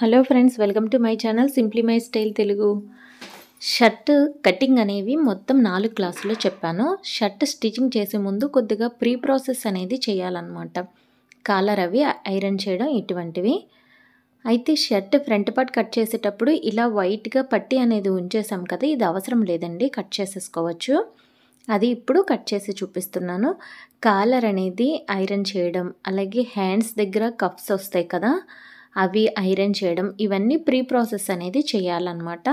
hello friends welcome to my channel simply my style Telugu shirt cutting అనేవి మొత్తం నాలుగు క్లాసులో చెప్పాను షర్ట్ స్టిచ్చింగ్ చేసే ముందు కొద్దిగా ప్రీ ప్రాసెస్ అనేది చేయాలన్నమాట కాలర్ అవి ఐరన్ చేయడం ఇటువంటివి అయితే షర్ట్ ఫ్రంట్ పార్ట్ కట్ చేసేటప్పుడు ఇలా వైట్గా పట్టి అనేది ఉంచేసాం కదా ఇది అవసరం లేదండి కట్ చేసేసుకోవచ్చు అది ఇప్పుడు కట్ చేసి చూపిస్తున్నాను కాలర్ అనేది ఐరన్ చేయడం అలాగే హ్యాండ్స్ దగ్గర కప్స్ వస్తాయి కదా అవి ఐరన్ చేయడం ఇవన్నీ ప్రీ ప్రాసెస్ అనేది చేయాలన్నమాట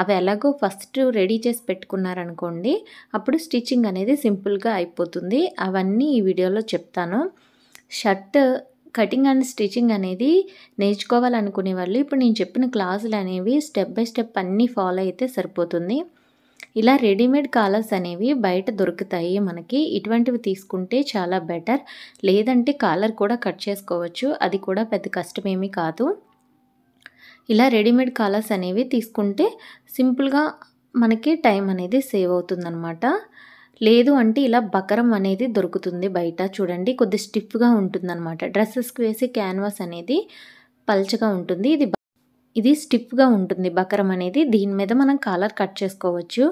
అవి ఎలాగో ఫస్ట్ రెడీ చేసి పెట్టుకున్నారనుకోండి అప్పుడు స్టిచ్చింగ్ అనేది సింపుల్గా అయిపోతుంది అవన్నీ ఈ వీడియోలో చెప్తాను షర్ట్ కటింగ్ అండ్ స్టిచ్చింగ్ అనేది నేర్చుకోవాలనుకునే వాళ్ళు ఇప్పుడు నేను చెప్పిన క్లాసులు అనేవి స్టెప్ బై స్టెప్ అన్నీ ఫాలో అయితే సరిపోతుంది ఇలా రెడీమేడ్ కాలర్స్ అనేవి బయట దొరుకుతాయి మనకి ఇటువంటివి తీసుకుంటే చాలా బెటర్ లేదంటే కాలర్ కూడా కట్ చేసుకోవచ్చు అది కూడా పెద్ద కష్టమేమీ కాదు ఇలా రెడీమేడ్ కాలర్స్ అనేవి తీసుకుంటే సింపుల్గా మనకి టైం అనేది సేవ్ అవుతుందన్నమాట లేదు అంటే ఇలా బకరం అనేది దొరుకుతుంది బయట చూడండి కొద్ది స్టిఫ్గా ఉంటుందన్నమాట డ్రెస్సెస్కి వేసే క్యాన్వాస్ అనేది పల్చగా ఉంటుంది ఇది ఇది స్టిఫ్గా ఉంటుంది బకరం అనేది దీని మీద మనం కాలర్ కట్ చేసుకోవచ్చు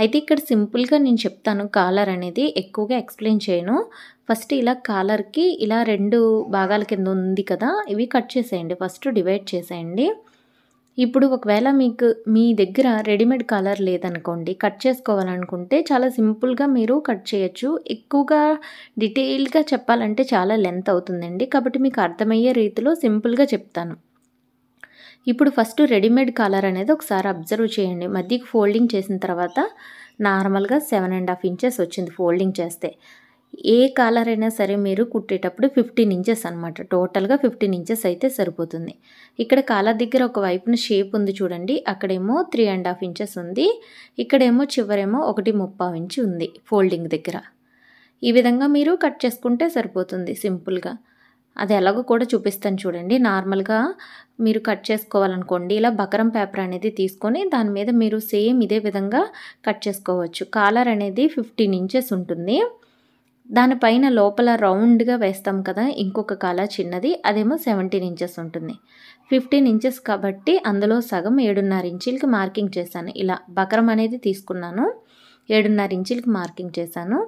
అయితే ఇక్కడ సింపుల్గా నేను చెప్తాను కాలర్ అనేది ఎక్కువగా ఎక్స్ప్లెయిన్ చేయను ఫస్ట్ ఇలా కాలర్కి ఇలా రెండు భాగాల కింద ఉంది కదా ఇవి కట్ చేసేయండి ఫస్ట్ డివైడ్ చేసేయండి ఇప్పుడు ఒకవేళ మీకు మీ దగ్గర రెడీమేడ్ కాలర్ లేదనుకోండి కట్ చేసుకోవాలనుకుంటే చాలా సింపుల్గా మీరు కట్ చేయొచ్చు ఎక్కువగా డీటెయిల్గా చెప్పాలంటే చాలా లెంత్ అవుతుందండి కాబట్టి మీకు అర్థమయ్యే రీతిలో సింపుల్గా చెప్తాను ఇప్పుడు ఫస్ట్ రెడీమేడ్ కాలర్ అనేది ఒకసారి అబ్జర్వ్ చేయండి మధ్యకి ఫోల్డింగ్ చేసిన తర్వాత నార్మల్గా సెవెన్ అండ్ హాఫ్ ఇంచెస్ వచ్చింది ఫోల్డింగ్ చేస్తే ఏ కాలర్ అయినా సరే మీరు కుట్టేటప్పుడు ఫిఫ్టీన్ ఇంచెస్ అనమాట టోటల్గా ఫిఫ్టీన్ ఇంచెస్ అయితే సరిపోతుంది ఇక్కడ కాలర్ దగ్గర ఒక వైపున షేప్ ఉంది చూడండి అక్కడేమో త్రీ అండ్ హాఫ్ ఇంచెస్ ఉంది ఇక్కడేమో చివరేమో ఒకటి ముప్పావు ఇంచ్ ఉంది ఫోల్డింగ్ దగ్గర ఈ విధంగా మీరు కట్ చేసుకుంటే సరిపోతుంది సింపుల్గా అది ఎలాగో కూడా చూపిస్తాను చూడండి నార్మల్గా మీరు కట్ చేసుకోవాలనుకోండి ఇలా బకరం పేపర్ అనేది తీసుకొని దాని మీద మీరు సేమ్ ఇదే విధంగా కట్ చేసుకోవచ్చు కాలర్ అనేది ఫిఫ్టీన్ ఇంచెస్ ఉంటుంది దానిపైన లోపల రౌండ్గా వేస్తాం కదా ఇంకొక కాల చిన్నది అదేమో సెవెంటీన్ ఇంచెస్ ఉంటుంది ఫిఫ్టీన్ ఇంచెస్ కాబట్టి అందులో సగం ఏడున్నర ఇంచులకి మార్కింగ్ చేశాను ఇలా బకరం అనేది తీసుకున్నాను ఏడున్నర ఇంచులకి మార్కింగ్ చేశాను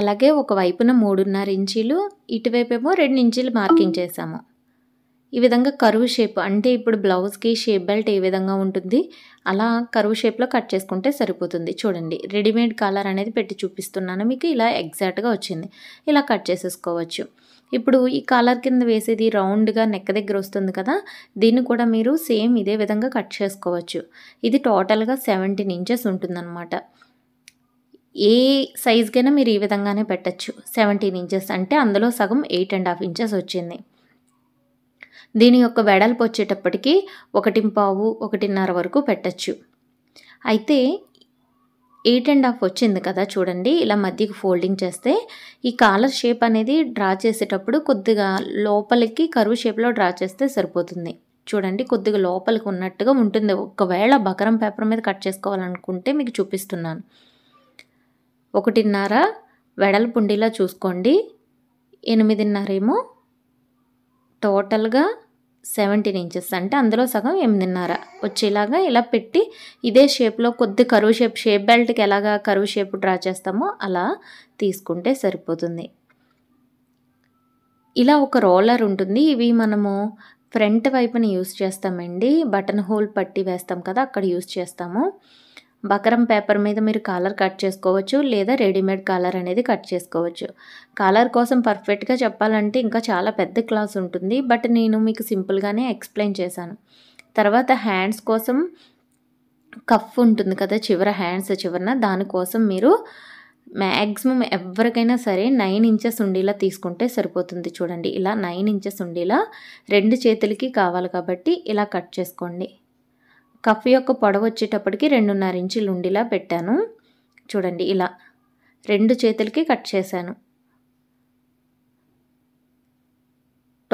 అలాగే ఒక వైపున మూడున్నర ఇంచీలు ఇటువైపేమో రెండు ఇంచీలు మార్కింగ్ చేశాము ఈ విధంగా కరువు షేప్ అంటే ఇప్పుడు బ్లౌజ్కి షేప్ బెల్ట్ ఏ విధంగా ఉంటుంది అలా కరువు షేప్లో కట్ చేసుకుంటే సరిపోతుంది చూడండి రెడీమేడ్ కాలర్ అనేది పెట్టి చూపిస్తున్నాను మీకు ఇలా ఎగ్జాక్ట్గా వచ్చింది ఇలా కట్ చేసేసుకోవచ్చు ఇప్పుడు ఈ కాలర్ కింద వేసేది రౌండ్గా నెక్క దగ్గర వస్తుంది కదా దీన్ని కూడా మీరు సేమ్ ఇదే విధంగా కట్ చేసుకోవచ్చు ఇది టోటల్గా సెవెంటీన్ ఇంచెస్ ఉంటుందన్నమాట ఏ సైజ్కైనా మీరు ఈ విధంగానే పెట్టచ్చు సెవెంటీన్ ఇంచెస్ అంటే అందులో సగం ఎయిట్ అండ్ హాఫ్ ఇంచెస్ వచ్చింది దీని యొక్క వెడల్పు ఒకటి ఒకటింపావు ఒకటిన్నర వరకు పెట్టచ్చు అయితే ఎయిట్ అండ్ హాఫ్ వచ్చింది కదా చూడండి ఇలా మధ్యకి ఫోల్డింగ్ చేస్తే ఈ కాలర్ షేప్ అనేది డ్రా చేసేటప్పుడు కొద్దిగా లోపలికి కరువు షేప్లో డ్రా చేస్తే సరిపోతుంది చూడండి కొద్దిగా లోపలికి ఉన్నట్టుగా ఉంటుంది ఒకవేళ బకరం పేపర్ మీద కట్ చేసుకోవాలనుకుంటే మీకు చూపిస్తున్నాను ఒకటిన్నర వెడల్పుండిలా చూసుకోండి ఎనిమిదిన్నర ఏమో టోటల్గా సెవెంటీన్ ఇంచెస్ అంటే అందులో సగం ఎనిమిదిన్నర వచ్చేలాగా ఇలా పెట్టి ఇదే షేప్లో కొద్ది కరువు షేప్ షేప్ బెల్ట్కి ఎలాగా కరువు షేప్ డ్రా చేస్తామో అలా తీసుకుంటే సరిపోతుంది ఇలా ఒక రోలర్ ఉంటుంది ఇవి మనము ఫ్రంట్ వైపుని యూస్ చేస్తామండి బటన్ హోల్ పట్టి వేస్తాం కదా అక్కడ యూస్ చేస్తాము బకరం పేపర్ మీద మీరు కాలర్ కట్ చేసుకోవచ్చు లేదా రెడీమేడ్ కాలర్ అనేది కట్ చేసుకోవచ్చు కాలర్ కోసం పర్ఫెక్ట్గా చెప్పాలంటే ఇంకా చాలా పెద్ద క్లాస్ ఉంటుంది బట్ నేను మీకు సింపుల్గానే ఎక్స్ప్లెయిన్ చేశాను తర్వాత హ్యాండ్స్ కోసం కఫ్ ఉంటుంది కదా చివర హ్యాండ్స్ చివరన దానికోసం మీరు మ్యాక్సిమం ఎవరికైనా సరే నైన్ ఇంచెస్ ఉండేలా తీసుకుంటే సరిపోతుంది చూడండి ఇలా నైన్ ఇంచెస్ ఉండేలా రెండు చేతులకి కావాలి కాబట్టి ఇలా కట్ చేసుకోండి కఫ్ యొక్క పొడవ వచ్చేటప్పటికి రెండున్నర ఇంచులు ఉండిలా పెట్టాను చూడండి ఇలా రెండు చేతులకి కట్ చేశాను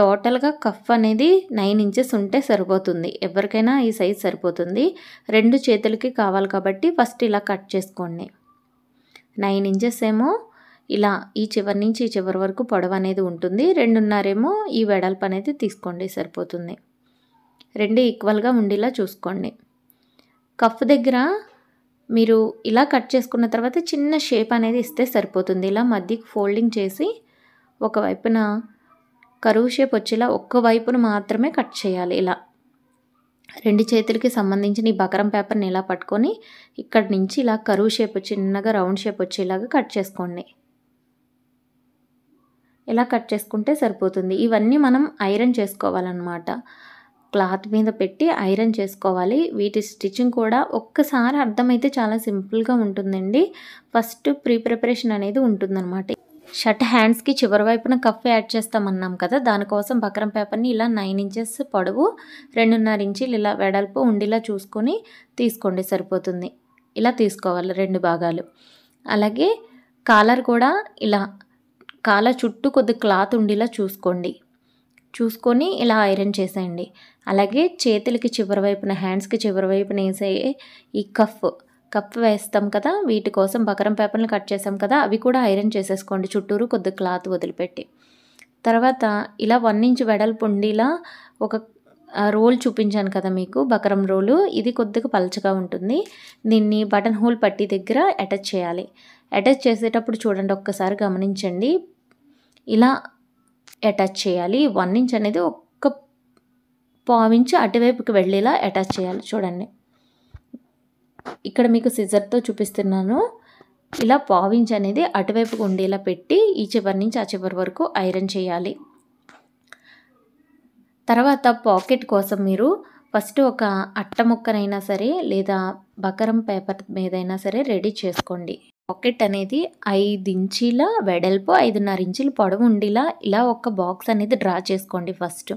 టోటల్గా కఫ్ అనేది నైన్ ఇంచెస్ ఉంటే సరిపోతుంది ఎవరికైనా ఈ సైజ్ సరిపోతుంది రెండు చేతులకి కావాలి కాబట్టి ఫస్ట్ ఇలా కట్ చేసుకోండి నైన్ ఇంచెస్ ఏమో ఇలా ఈ చివరి నుంచి ఈ చివరి వరకు పొడవ అనేది ఉంటుంది రెండున్నరేమో ఈ వెడల్పు అనేది తీసుకోండి సరిపోతుంది రెండు ఈక్వల్గా ఉండేలా చూసుకోండి కఫ్ దగ్గర మీరు ఇలా కట్ చేసుకున్న తర్వాత చిన్న షేప్ అనేది ఇస్తే సరిపోతుంది ఇలా మధ్యకి ఫోల్డింగ్ చేసి ఒకవైపున కరువు షేప్ వచ్చేలా ఒక్క మాత్రమే కట్ చేయాలి ఇలా రెండు చేతులకి సంబంధించిన ఈ బకరం పేపర్ని ఇలా పట్టుకొని ఇక్కడి నుంచి ఇలా కరువు షేప్ చిన్నగా రౌండ్ షేప్ వచ్చేలాగా కట్ చేసుకోండి ఇలా కట్ చేసుకుంటే సరిపోతుంది ఇవన్నీ మనం ఐరన్ చేసుకోవాలన్నమాట క్లాత్ మీద పెట్టి ఐరన్ చేసుకోవాలి వీటి స్టిచ్చింగ్ కూడా ఒక్కసారి అర్థమైతే చాలా సింపుల్గా ఉంటుందండి ఫస్ట్ ప్రీ ప్రిపరేషన్ అనేది ఉంటుందన్నమాట షర్ట్ హ్యాండ్స్కి చివరి వైపున కఫ్ యాడ్ చేస్తామన్నాం కదా దానికోసం బక్రం పేపర్ని ఇలా నైన్ ఇంచెస్ పొడవు రెండున్నర ఇంచీలు ఇలా వెడల్పు ఉండేలా చూసుకొని తీసుకోండి సరిపోతుంది ఇలా తీసుకోవాలి రెండు భాగాలు అలాగే కాలర్ కూడా ఇలా కాలర్ చుట్టూ కొద్ది క్లాత్ ఉండేలా చూసుకోండి చూసుకొని ఇలా ఐరన్ చేసేయండి అలాగే చేతులకి చివరి వైపున హ్యాండ్స్కి చివరి వైపున వేసే ఈ కఫ్ కప్ వేస్తాం కదా వీటి కోసం బకరం పేపర్లు కట్ చేసాం కదా అవి కూడా ఐరన్ చేసేసుకోండి చుట్టూరు కొద్ది క్లాత్ వదిలిపెట్టి తర్వాత ఇలా వన్ ఇంచ్ వెడల్పు ఉండేలా ఒక రోల్ చూపించాను కదా మీకు బకరం రోలు ఇది కొద్దిగా పలచగా ఉంటుంది దీన్ని బటన్ హోల్ పట్టి దగ్గర అటాచ్ చేయాలి అటాచ్ చేసేటప్పుడు చూడండి ఒక్కసారి గమనించండి ఇలా అటాచ్ చేయాలి వన్ ఇంచ్ అనేది ఒక్క పావించి అటువైపుకి వెళ్ళేలా అటాచ్ చేయాలి చూడండి ఇక్కడ మీకు సిజర్తో చూపిస్తున్నాను ఇలా పావించ్ అనేది అటువైపుకు ఉండేలా పెట్టి ఈ చివరి నుంచి ఆ చివరి వరకు ఐరన్ చేయాలి తర్వాత పాకెట్ కోసం మీరు ఫస్ట్ ఒక అట్ట ముక్కనైనా సరే లేదా బకరం పేపర్ మీదైనా సరే రెడీ చేసుకోండి పాకెట్ అనేది ఐదు ఇంచీల వెడల్పు ఐదున్నర ఇంచుల పొడవు ఉండేలా ఇలా ఒక బాక్స్ అనేది డ్రా చేసుకోండి ఫస్ట్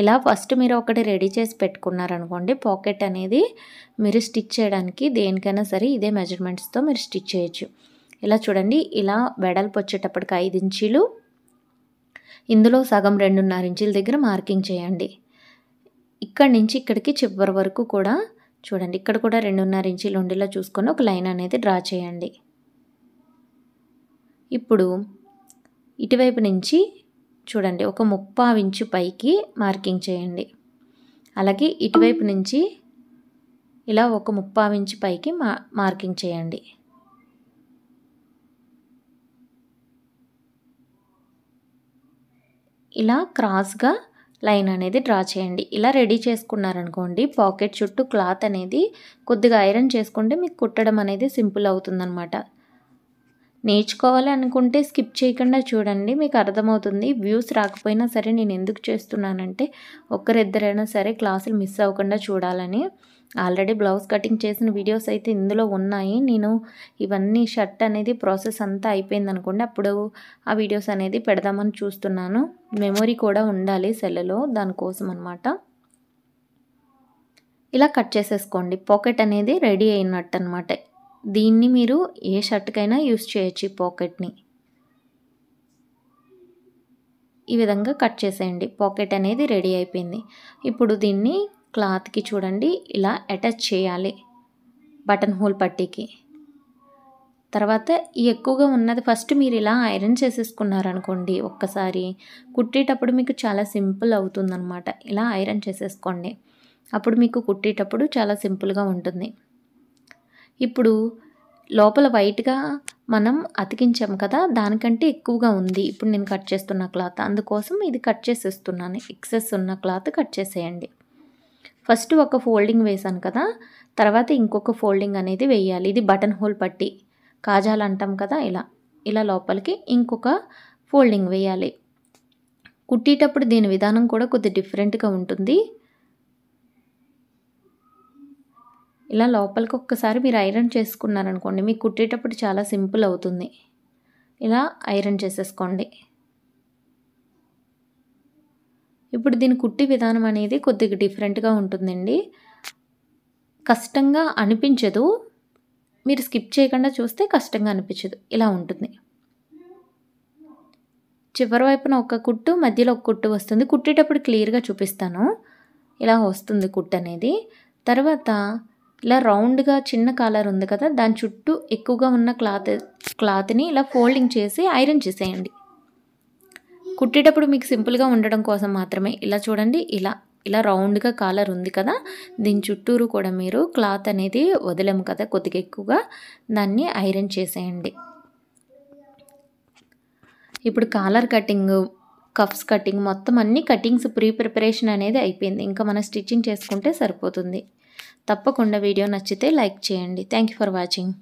ఇలా ఫస్ట్ మీరు ఒకటి రెడీ చేసి పెట్టుకున్నారనుకోండి పాకెట్ అనేది మీరు స్టిచ్ చేయడానికి దేనికైనా సరే ఇదే మెజర్మెంట్స్తో మీరు స్టిచ్ చేయొచ్చు ఇలా చూడండి ఇలా వెడల్పు వచ్చేటప్పటికి ఐదు ఇంచీలు ఇందులో సగం రెండున్నర ఇంచుల దగ్గర మార్కింగ్ చేయండి ఇక్కడి నుంచి ఇక్కడికి చివరి వరకు కూడా చూడండి ఇక్కడ కూడా రెండున్నర ఇంచీలు ఉండేలా చూసుకొని ఒక లైన్ అనేది డ్రా చేయండి ఇప్పుడు ఇటువైపు నుంచి చూడండి ఒక ముప్పావు ఇంచు పైకి మార్కింగ్ చేయండి అలాగే ఇటువైపు నుంచి ఇలా ఒక ముప్పావు ఇంచు పైకి మా మార్కింగ్ చేయండి ఇలా క్రాస్గా లైన్ అనేది డ్రా చేయండి ఇలా రెడీ చేసుకున్నారనుకోండి పాకెట్ చుట్టూ క్లాత్ అనేది కొద్దిగా ఐరన్ చేసుకుంటే మీకు కుట్టడం అనేది సింపుల్ అవుతుందన్నమాట నేర్చుకోవాలనుకుంటే స్కిప్ చేయకుండా చూడండి మీకు అర్థమవుతుంది వ్యూస్ రాకపోయినా సరే నేను ఎందుకు చేస్తున్నానంటే ఒక్కరిద్దరైనా సరే క్లాసులు మిస్ అవ్వకుండా చూడాలని ఆల్రెడీ బ్లౌజ్ కటింగ్ చేసిన వీడియోస్ అయితే ఇందులో ఉన్నాయి నేను ఇవన్నీ షర్ట్ అనేది ప్రాసెస్ అంతా అయిపోయింది అనుకోండి అప్పుడు ఆ వీడియోస్ అనేది పెడదామని చూస్తున్నాను మెమొరీ కూడా ఉండాలి సెల్లో దానికోసం అనమాట ఇలా కట్ చేసేసుకోండి పాకెట్ అనేది రెడీ అయినట్టు అనమాట దీన్ని మీరు ఏ షర్ట్కైనా యూస్ చేయొచ్చు ఈ పాకెట్ని ఈ విధంగా కట్ చేసేయండి పాకెట్ అనేది రెడీ అయిపోయింది ఇప్పుడు దీన్ని క్లాత్కి చూడండి ఇలా అటాచ్ చేయాలి బటన్ హోల్ పట్టీకి తర్వాత ఈ ఎక్కువగా ఉన్నది ఫస్ట్ మీరు ఇలా ఐరన్ చేసేసుకున్నారనుకోండి ఒక్కసారి కుట్టేటప్పుడు మీకు చాలా సింపుల్ అవుతుందన్నమాట ఇలా ఐరన్ చేసేసుకోండి అప్పుడు మీకు కుట్టేటప్పుడు చాలా సింపుల్గా ఉంటుంది ఇప్పుడు లోపల వైట్గా మనం అతికించాం కదా దానికంటే ఎక్కువగా ఉంది ఇప్పుడు నేను కట్ చేస్తున్న క్లాత్ అందుకోసం ఇది కట్ చేసేస్తున్నాను ఎక్సెస్ ఉన్న క్లాత్ కట్ చేసేయండి ఫస్ట్ ఒక ఫోల్డింగ్ వేసాను కదా తర్వాత ఇంకొక ఫోల్డింగ్ అనేది వేయాలి ఇది బటన్ హోల్ పట్టి కాజాలు అంటాం కదా ఇలా ఇలా లోపలికి ఇంకొక ఫోల్డింగ్ వేయాలి కుట్టేటప్పుడు దీని విధానం కూడా కొద్దిగా డిఫరెంట్గా ఉంటుంది ఇలా లోపలికి ఒక్కసారి మీరు ఐరన్ చేసుకున్నారనుకోండి మీకు కుట్టేటప్పుడు చాలా సింపుల్ అవుతుంది ఇలా ఐరన్ చేసేసుకోండి ఇప్పుడు దీని కుట్టి విధానం అనేది కొద్దిగా డిఫరెంట్గా ఉంటుందండి కష్టంగా అనిపించదు మీరు స్కిప్ చేయకుండా చూస్తే కష్టంగా అనిపించదు ఇలా ఉంటుంది చివరి వైపున ఒక కుట్టు మధ్యలో ఒక కుట్టు వస్తుంది కుట్టేటప్పుడు క్లియర్గా చూపిస్తాను ఇలా వస్తుంది కుట్టు అనేది తర్వాత ఇలా రౌండ్గా చిన్న కాలర్ ఉంది కదా దాని చుట్టూ ఎక్కువగా ఉన్న క్లాత్ క్లాత్ని ఇలా ఫోల్డింగ్ చేసి ఐరన్ చేసేయండి కుట్టేటప్పుడు మీకు సింపుల్గా ఉండడం కోసం మాత్రమే ఇలా చూడండి ఇలా ఇలా రౌండ్గా కాలర్ ఉంది కదా దీని చుట్టూరు కూడా మీరు క్లాత్ అనేది వదిలేము కదా కొద్దిగా ఎక్కువగా దాన్ని ఐరన్ చేసేయండి ఇప్పుడు కాలర్ కటింగ్ కఫ్స్ కటింగ్ మొత్తం అన్ని కటింగ్స్ ప్రీ ప్రిపరేషన్ అనేది అయిపోయింది ఇంకా మనం స్టిచ్చింగ్ చేసుకుంటే సరిపోతుంది తప్పకుండా వీడియో నచ్చితే లైక్ చేయండి థ్యాంక్ ఫర్ వాచింగ్